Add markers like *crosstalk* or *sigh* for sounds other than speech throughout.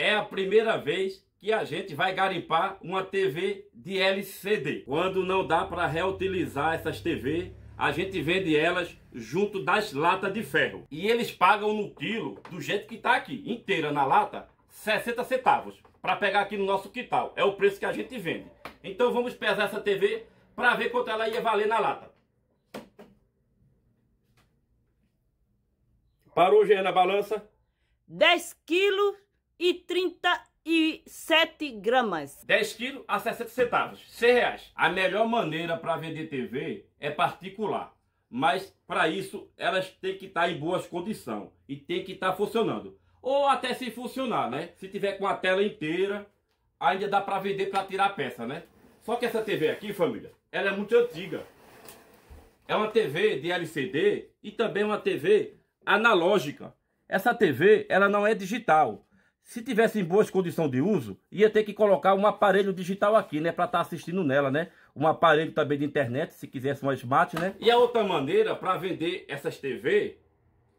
É a primeira vez que a gente vai garimpar uma TV de LCD. Quando não dá para reutilizar essas TV, a gente vende elas junto das latas de ferro. E eles pagam no quilo, do jeito que está aqui, inteira na lata, 60 centavos. Para pegar aqui no nosso quintal. É o preço que a gente vende. Então vamos pesar essa TV para ver quanto ela ia valer na lata. Parou, Gê, na balança? 10 quilos e 37 gramas. 10 quilos a 60 centavos, 100 reais. A melhor maneira para vender TV é particular. Mas para isso elas têm que estar tá em boas condições e tem que estar tá funcionando. Ou até se funcionar, né? Se tiver com a tela inteira, ainda dá para vender para tirar a peça, né? Só que essa TV aqui, família, ela é muito antiga. É uma TV de LCD e também uma TV analógica. Essa TV, ela não é digital se tivesse em boas condições de uso, ia ter que colocar um aparelho digital aqui, né? Para estar tá assistindo nela, né? Um aparelho também de internet, se quisesse uma smart, né? E a outra maneira para vender essas TV,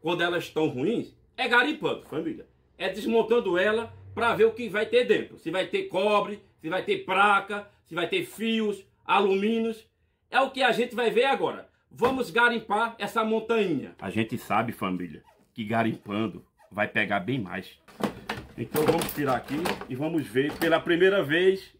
quando elas estão ruins, é garimpando, família. É desmontando ela para ver o que vai ter dentro. Se vai ter cobre, se vai ter placa, se vai ter fios, alumínios. É o que a gente vai ver agora. Vamos garimpar essa montanha. A gente sabe, família, que garimpando vai pegar bem mais. Então vamos tirar aqui e vamos ver pela primeira vez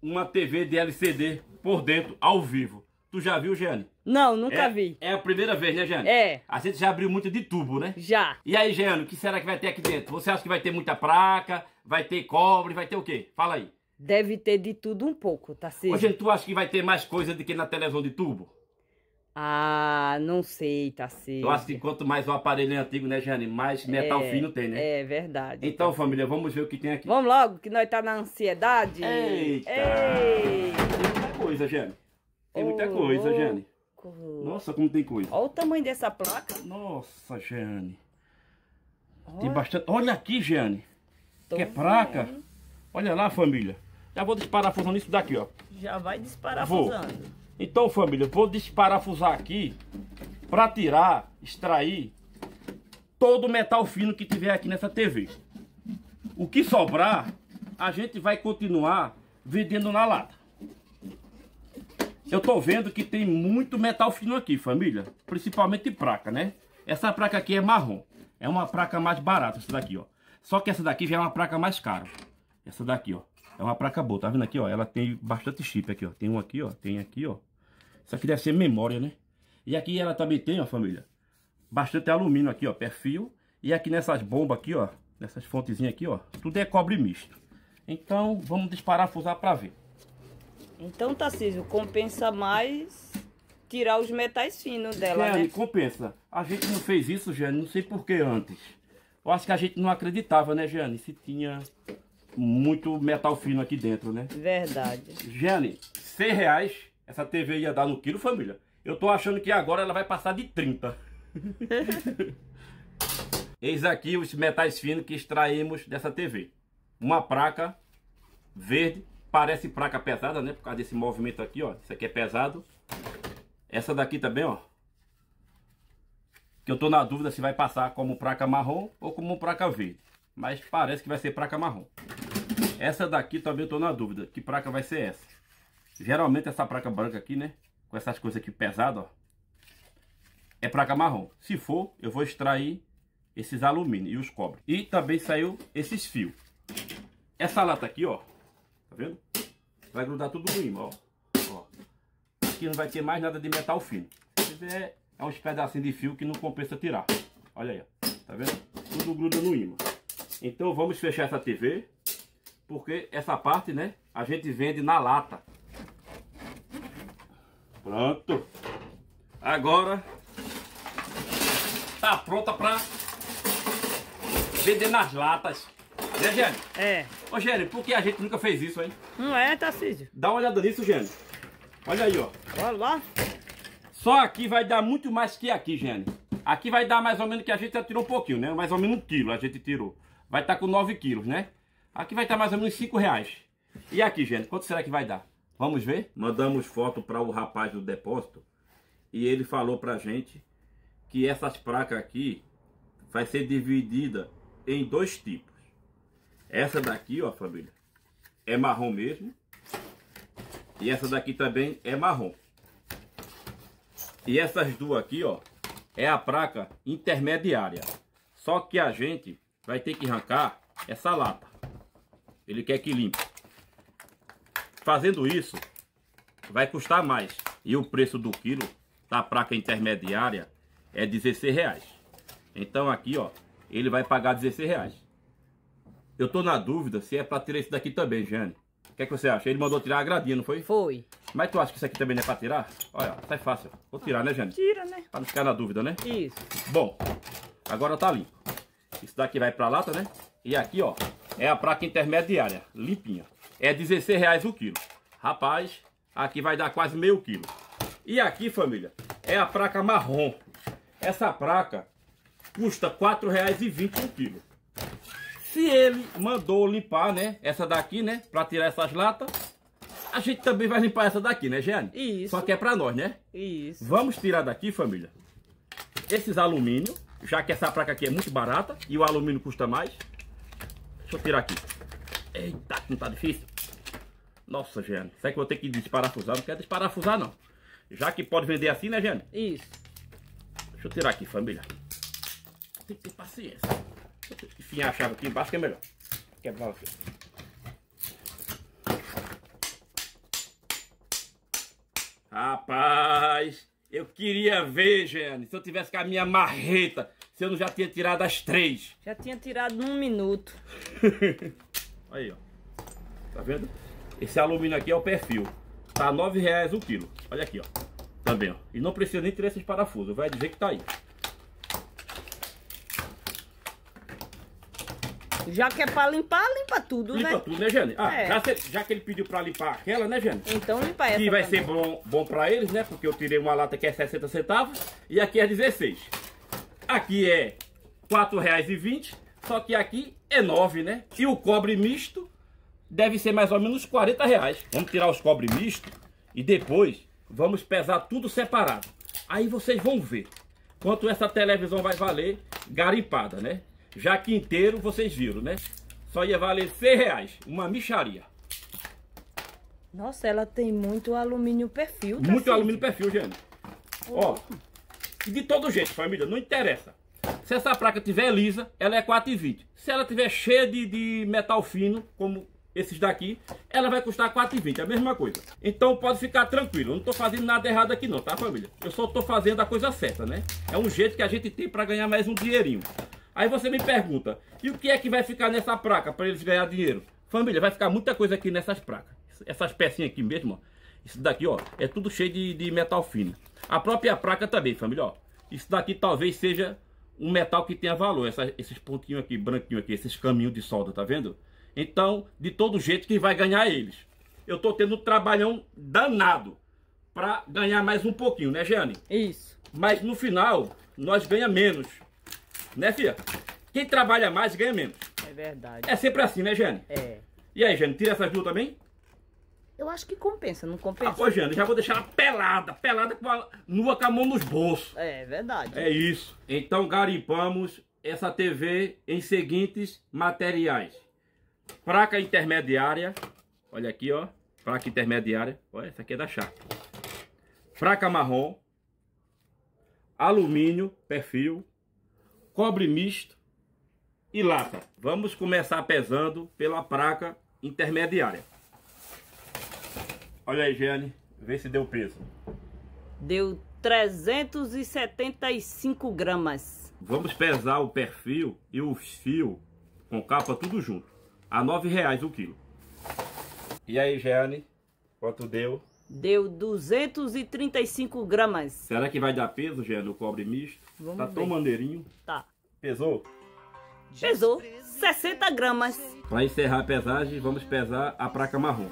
uma TV de LCD por dentro, ao vivo. Tu já viu, Jeane? Não, nunca é, vi. É a primeira vez, né, Jeane? É. A gente já abriu muito de tubo, né? Já. E aí, Jeane, o que será que vai ter aqui dentro? Você acha que vai ter muita placa, vai ter cobre, vai ter o quê? Fala aí. Deve ter de tudo um pouco, tá certo? Ô, gente, tu acha que vai ter mais coisa do que na televisão de tubo? Ah, não sei, tá certo. Eu acho que quanto mais o aparelho é antigo, né, Jane? Mais metal é, fino tem, né? É verdade. Então, tá família, vamos ver o que tem aqui. Vamos logo, que nós tá na ansiedade. Eita! Eita. Tem muita coisa, Jane. Tem muita coisa, louco. Jane. Nossa, como tem coisa. Olha o tamanho dessa placa. Nossa, Jane. Olha. Tem bastante. Olha aqui, Jane. Tô que é placa. Olha lá, família. Já vou desparafusando isso daqui, ó. Já vai desparafusando. Vou. Então, família, eu vou desparafusar aqui para tirar, extrair todo o metal fino que tiver aqui nessa TV. O que sobrar, a gente vai continuar vendendo na lata. Eu tô vendo que tem muito metal fino aqui, família. Principalmente placa, né? Essa placa aqui é marrom. É uma placa mais barata, essa daqui, ó. Só que essa daqui já é uma placa mais cara. Essa daqui, ó. É uma placa boa, tá vendo aqui, ó? Ela tem bastante chip aqui, ó. Tem um aqui, ó. Tem aqui, ó. Isso aqui deve ser memória, né? E aqui ela também tem, ó, família. Bastante alumínio aqui, ó. Perfil. E aqui nessas bombas aqui, ó. Nessas fontezinhas aqui, ó. Tudo é cobre misto. Então, vamos desparafusar para ver. Então, Tarcísio, tá, compensa mais tirar os metais finos dela, Jane, né? compensa. A gente não fez isso, Jane, não sei por que antes. Eu acho que a gente não acreditava, né, Jane? Se tinha muito metal fino aqui dentro, né? Verdade. Jenny, 100 reais essa TV ia dar no quilo, família. Eu tô achando que agora ela vai passar de 30. *laughs* Eis aqui os metais finos que extraímos dessa TV. Uma placa verde, parece placa pesada, né? Por causa desse movimento aqui, ó. Isso aqui é pesado. Essa daqui também, ó. Que eu tô na dúvida se vai passar como placa marrom ou como placa verde. Mas parece que vai ser placa marrom. Essa daqui também eu tô na dúvida. Que placa vai ser essa? Geralmente essa placa branca aqui, né? Com essas coisas aqui pesadas, ó. É placa marrom. Se for, eu vou extrair esses alumínio e os cobre. E também saiu esses fios. Essa lata aqui, ó. Tá vendo? Vai grudar tudo no imã, ó. ó. Aqui não vai ter mais nada de metal fino. É, é uns pedacinhos de fio que não compensa tirar. Olha aí, ó. Tá vendo? Tudo gruda no imã. Então vamos fechar essa TV porque essa parte, né, a gente vende na lata. Pronto. Agora tá pronta para vender nas latas. Né, Gênio? É. Ô, Gênio, por que a gente nunca fez isso, hein? Não é, Tarcísio. Dá uma olhada nisso, Gênio. Olha aí, ó. Olha lá. Só aqui vai dar muito mais que aqui, Gênio. Aqui vai dar mais ou menos que a gente já tirou um pouquinho, né? Mais ou menos um quilo a gente tirou. Vai estar tá com 9 quilos, né? Aqui vai estar mais ou menos 5 reais. E aqui, gente, quanto será que vai dar? Vamos ver? Mandamos foto para o rapaz do depósito e ele falou para a gente que essas placas aqui vai ser dividida em dois tipos. Essa daqui, ó, família, é marrom mesmo. E essa daqui também é marrom. E essas duas aqui, ó, é a placa intermediária. Só que a gente vai ter que arrancar essa lapa. Ele quer que limpe. Fazendo isso, vai custar mais. E o preço do quilo da placa intermediária é 16 reais. Então aqui, ó, ele vai pagar 16 reais. Eu tô na dúvida se é para tirar esse daqui também, Jane. O que, é que você acha? Ele mandou tirar a gradinha, não foi? Foi. Mas tu acha que isso aqui também não é pra tirar? Olha, sai fácil. Vou tirar, né, Jane? Tira, né? Pra não ficar na dúvida, né? Isso. Bom, agora tá limpo. Isso daqui vai pra lata, né? E aqui, ó, é a placa intermediária, limpinha. É 16 reais o quilo. Rapaz, aqui vai dar quase meio quilo. E aqui, família, é a placa marrom. Essa placa custa R$ 4,20 o quilo. Se ele mandou limpar, né, essa daqui, né, para tirar essas latas, a gente também vai limpar essa daqui, né, Jeane? Isso. Só que é para nós, né? Isso. Vamos tirar daqui, família, esses alumínio, já que essa placa aqui é muito barata e o alumínio custa mais. Deixa eu tirar aqui. Eita, não tá difícil. Nossa, Jeane, será é que eu vou ter que desparafusar? Não quero desparafusar, não. Já que pode vender assim, né, Jeane? Isso. Deixa eu tirar aqui, família. Tem que ter paciência. enfim enfiar a chave aqui embaixo que é melhor. Quebrar aqui. Rapaz, eu queria ver, Jeane, se eu tivesse com a minha marreta, se eu não já tinha tirado as três. Já tinha tirado num minuto. *laughs* Aí, ó. Tá vendo? Esse alumínio aqui é o perfil. Tá R$ 9,00 o quilo. Olha aqui, ó. Também, tá ó. E não precisa nem tirar esses parafusos. Vai dizer que tá aí. Já que é pra limpar, limpa tudo, limpa né? Limpa tudo, né, Jane? Ah, é. já, já, que ele pediu pra limpar aquela, né, Jane? Então limpa essa. Que vai também. ser bom, bom pra eles, né? Porque eu tirei uma lata que é 60 centavos e aqui é 16. Aqui é R$ 4,20, só que aqui é 9, né? E o cobre misto deve ser mais ou menos 40 reais. Vamos tirar os cobre misto e depois vamos pesar tudo separado. Aí vocês vão ver quanto essa televisão vai valer garimpada, né? Já que inteiro, vocês viram, né? Só ia valer 100 reais, uma micharia. Nossa, ela tem muito alumínio perfil, tá Muito assim? alumínio perfil, gente. Oh. Ó, de todo jeito, família, não interessa. Se essa placa tiver lisa, ela é 4,20. Se ela tiver cheia de, de metal fino, como esses daqui, ela vai custar 4,20, é a mesma coisa. Então pode ficar tranquilo, eu não tô fazendo nada errado aqui não, tá família? Eu só tô fazendo a coisa certa, né? É um jeito que a gente tem para ganhar mais um dinheirinho. Aí você me pergunta, e o que é que vai ficar nessa placa para eles ganhar dinheiro? Família, vai ficar muita coisa aqui nessas placas. Essas pecinhas aqui mesmo, ó. Isso daqui, ó, é tudo cheio de, de metal fino. A própria placa também, família, ó. Isso daqui talvez seja um metal que tenha valor. Essa, esses pontinhos aqui, branquinho aqui, esses caminhos de solda, tá vendo? Então, de todo jeito, quem vai ganhar é eles. Eu tô tendo um trabalhão danado para ganhar mais um pouquinho, né, Jeane? Isso. Mas no final, nós ganha menos. Né, filha? Quem trabalha mais ganha menos. É verdade. É sempre assim, né, Jane? É. E aí, Jane, tira essas duas também? Eu acho que compensa, não compensa? Ah, pô, Jane, já vou deixar ela pelada, pelada com a nua com a mão nos bolsos. É, é verdade. É isso. Então garimpamos essa TV em seguintes materiais. Placa intermediária, olha aqui, ó. Placa intermediária, olha, essa aqui é da chapa. Fraca marrom, alumínio, perfil, cobre misto e lata. Vamos começar pesando pela placa intermediária. Olha aí, Jeane, vê se deu peso. Deu 375 gramas. Vamos pesar o perfil e o fio com capa tudo junto. A R$ reais o quilo. E aí, Jeane, quanto deu? Deu 235 gramas. Será que vai dar peso, Gé, no cobre misto? Vamos tá ver. tão maneirinho. Tá. Pesou? Pesou 60 gramas. Para encerrar a pesagem, vamos pesar a placa marrom.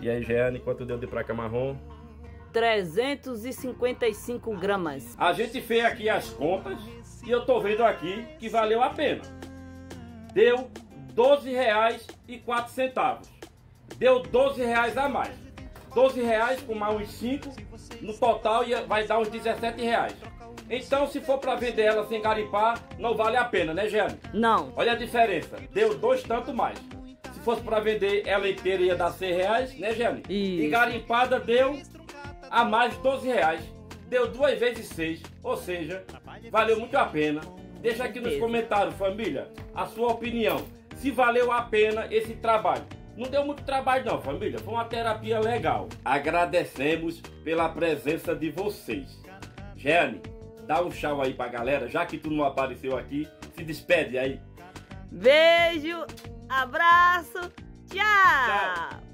E aí, Jeane, quanto deu de placa marrom? 355 gramas. A gente fez aqui as contas e eu tô vendo aqui que valeu a pena. Deu reais e 4 centavos Deu 12 reais a mais. 12 reais com mais uns 5, no total vai dar uns 17 reais. Então, se for para vender ela sem garimpar, não vale a pena, né, Jane? Não. Olha a diferença, deu dois tanto mais. Se fosse para vender ela inteira, ia dar 100 reais, né, Jane? E garimpada deu a mais 12 reais. Deu duas vezes seis, ou seja, valeu muito a pena. Deixa aqui nos comentários, família, a sua opinião. Se valeu a pena esse trabalho. Não deu muito trabalho não, família. Foi uma terapia legal. Agradecemos pela presença de vocês. Jeane, dá um tchau aí pra galera, já que tu não apareceu aqui, se despede aí. Beijo, abraço, tchau. tchau.